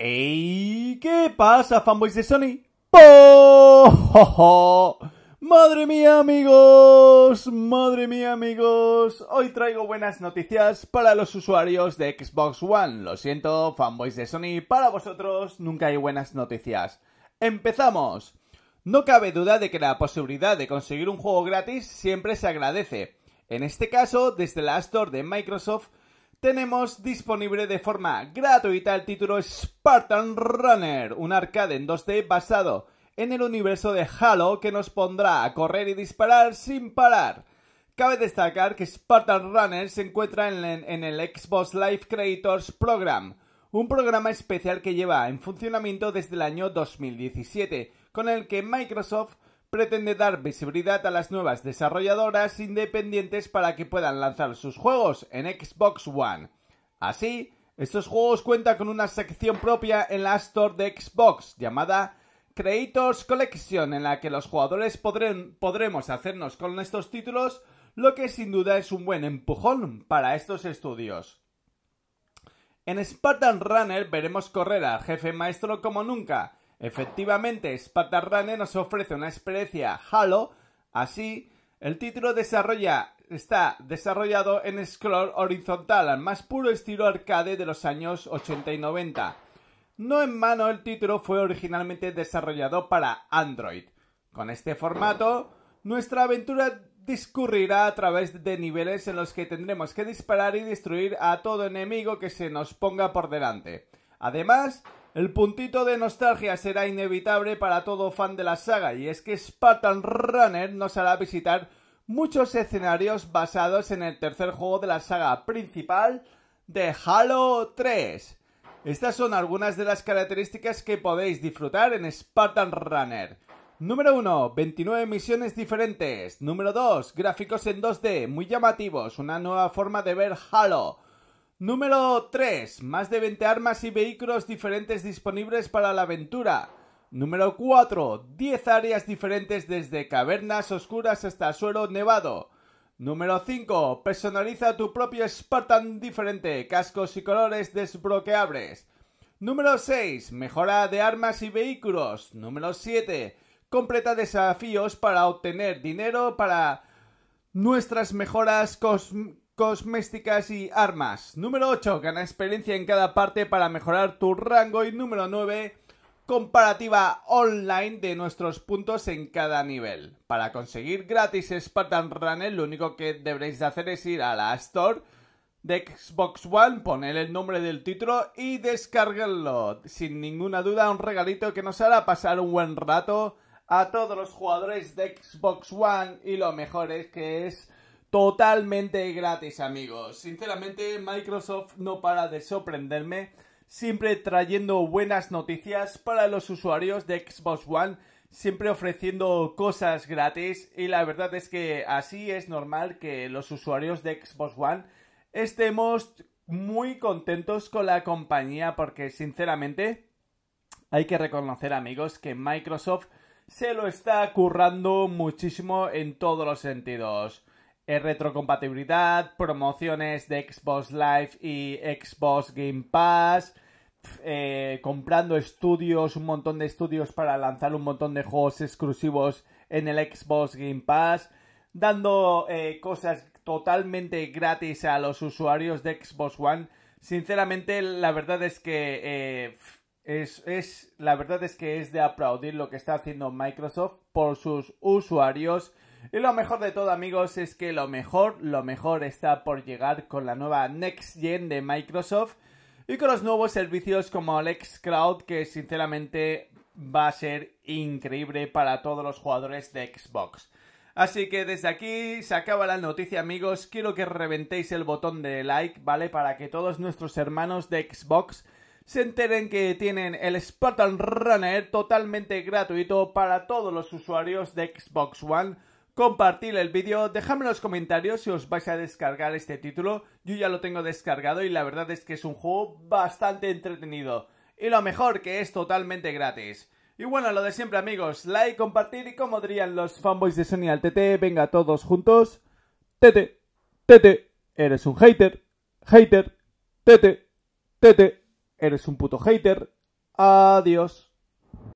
¡Ey! ¿Qué pasa, fanboys de Sony? ¡Po! ¡Madre mía, amigos! ¡Madre mía, amigos! Hoy traigo buenas noticias para los usuarios de Xbox One. Lo siento, fanboys de Sony, para vosotros nunca hay buenas noticias. ¡Empezamos! No cabe duda de que la posibilidad de conseguir un juego gratis siempre se agradece. En este caso, desde la Store de Microsoft tenemos disponible de forma gratuita el título Spartan Runner, un arcade en 2D basado en el universo de Halo que nos pondrá a correr y disparar sin parar. Cabe destacar que Spartan Runner se encuentra en, el Xbox Live Creators Program, un programa especial que lleva en funcionamiento desde el año 2017, con el que Microsoft pretende dar visibilidad a las nuevas desarrolladoras independientes para que puedan lanzar sus juegos en Xbox One. Así, estos juegos cuentan con una sección propia en la Store de Xbox llamada Creators Collection en la que los jugadores podremos hacernos con estos títulos, lo que sin duda es un buen empujón para estos estudios. En Spartan Runner veremos correr al jefe maestro como nunca, Efectivamente, Spatarrane nos ofrece una experiencia Halo, así el título desarrolla, está desarrollado en scroll horizontal al más puro estilo arcade de los años 80 y 90. No en mano el título fue originalmente desarrollado para Android. Con este formato, nuestra aventura discurrirá a través de niveles en los que tendremos que disparar y destruir a todo enemigo que se nos ponga por delante. Además, el puntito de nostalgia será inevitable para todo fan de la saga, y es que Spartan Runner nos hará visitar muchos escenarios basados en el tercer juego de la saga principal de Halo 3. Estas son algunas de las características que podéis disfrutar en Spartan Runner. Número 1, 29 misiones diferentes. Número 2, gráficos en 2D, muy llamativos, una nueva forma de ver Halo. Número 3. Más de 20 armas y vehículos diferentes disponibles para la aventura. Número 4. 10 áreas diferentes desde cavernas oscuras hasta suelo nevado. Número 5. Personaliza tu propio Spartan diferente, cascos y colores desbloqueables. Número 6. Mejora de armas y vehículos. Número 7. Completa desafíos para obtener dinero para nuestras mejoras cosméticas y armas. Número 8, gana experiencia en cada parte para mejorar tu rango. Y número 9, comparativa online de nuestros puntos en cada nivel. Para conseguir gratis Spartan Runner, lo único que deberéis hacer es ir a la Store de Xbox One, poner el nombre del título y descargarlo. Sin ninguna duda, un regalito que nos hará pasar un buen rato a todos los jugadores de Xbox One y lo mejor es que es totalmente gratis, amigos. Sinceramente, Microsoft no para de sorprenderme, siempre trayendo buenas noticias para los usuarios de Xbox One, siempre ofreciendo cosas gratis y la verdad es que así es normal que los usuarios de Xbox One estemos muy contentos con la compañía porque sinceramente hay que reconocer amigos que Microsoft se lo está currando muchísimo en todos los sentidos. Eh, retrocompatibilidad, promociones de Xbox Live y Xbox Game Pass, eh, comprando estudios, un montón de estudios para lanzar un montón de juegos exclusivos en el Xbox Game Pass, dando eh, cosas totalmente gratis a los usuarios de Xbox One. Sinceramente, la verdad es que es, es, la verdad es que es de aplaudir lo que está haciendo Microsoft por sus usuarios y lo mejor de todo, amigos, es que lo mejor, lo mejor está por llegar con la nueva Next Gen de Microsoft y con los nuevos servicios como Alex Cloud, que sinceramente va a ser increíble para todos los jugadores de Xbox. Así que desde aquí se acaba la noticia, amigos. Quiero que reventéis el botón de like, ¿vale? Para que todos nuestros hermanos de Xbox se enteren que tienen el Spartan Runner totalmente gratuito para todos los usuarios de Xbox One compartir el vídeo, dejadme en los comentarios si os vais a descargar este título. Yo ya lo tengo descargado y la verdad es que es un juego bastante entretenido. Y lo mejor que es totalmente gratis. Y bueno, lo de siempre amigos, like, compartir y como dirían los fanboys de Sony al TT, venga todos juntos. Tete, tete, eres un hater, hater, tete, tete, eres un puto hater. Adiós.